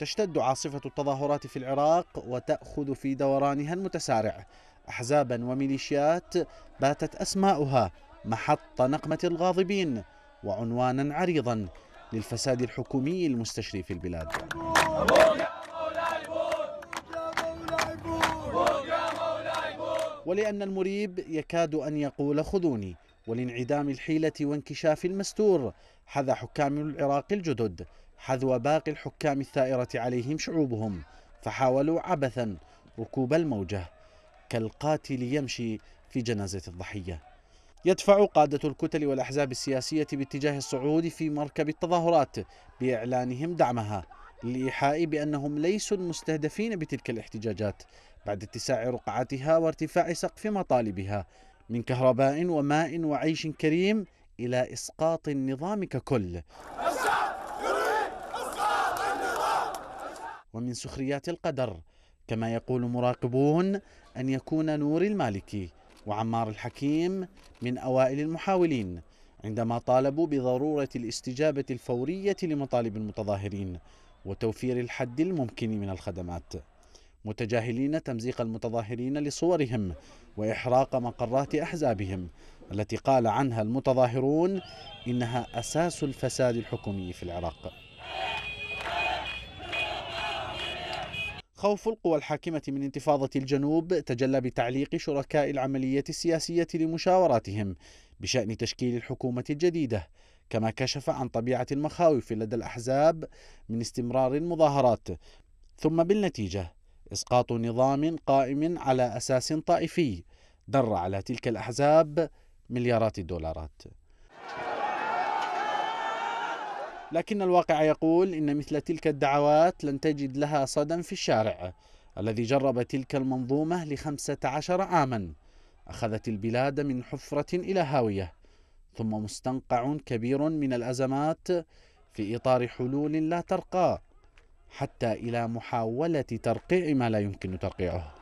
تشتد عاصفة التظاهرات في العراق وتأخذ في دورانها المتسارع أحزابا وميليشيات باتت أسماؤها محط نقمة الغاضبين وعنوانا عريضا للفساد الحكومي المستشري في البلاد ولأن المريب يكاد أن يقول خذوني ولانعدام الحيلة وانكشاف المستور حذا حكام العراق الجدد حذو باقي الحكام الثائرة عليهم شعوبهم فحاولوا عبثا ركوب الموجة كالقاتل يمشي في جنازة الضحية يدفع قادة الكتل والأحزاب السياسية باتجاه الصعود في مركب التظاهرات بإعلانهم دعمها للإيحاء بأنهم ليسوا المستهدفين بتلك الاحتجاجات بعد اتساع رقعتها وارتفاع سقف مطالبها من كهرباء وماء وعيش كريم إلى إسقاط النظام ككل ومن سخريات القدر كما يقول مراقبون أن يكون نور المالكي وعمار الحكيم من أوائل المحاولين عندما طالبوا بضرورة الاستجابة الفورية لمطالب المتظاهرين وتوفير الحد الممكن من الخدمات متجاهلين تمزيق المتظاهرين لصورهم وإحراق مقرات أحزابهم التي قال عنها المتظاهرون إنها أساس الفساد الحكومي في العراق خوف القوى الحاكمة من انتفاضة الجنوب تجلى بتعليق شركاء العملية السياسية لمشاوراتهم بشأن تشكيل الحكومة الجديدة كما كشف عن طبيعة المخاوف لدى الأحزاب من استمرار المظاهرات ثم بالنتيجة إسقاط نظام قائم على أساس طائفي در على تلك الأحزاب مليارات الدولارات لكن الواقع يقول إن مثل تلك الدعوات لن تجد لها صدى في الشارع الذي جرب تلك المنظومة لخمسة عشر عاما أخذت البلاد من حفرة إلى هاوية ثم مستنقع كبير من الأزمات في إطار حلول لا ترقى حتى إلى محاولة ترقيع ما لا يمكن ترقيعه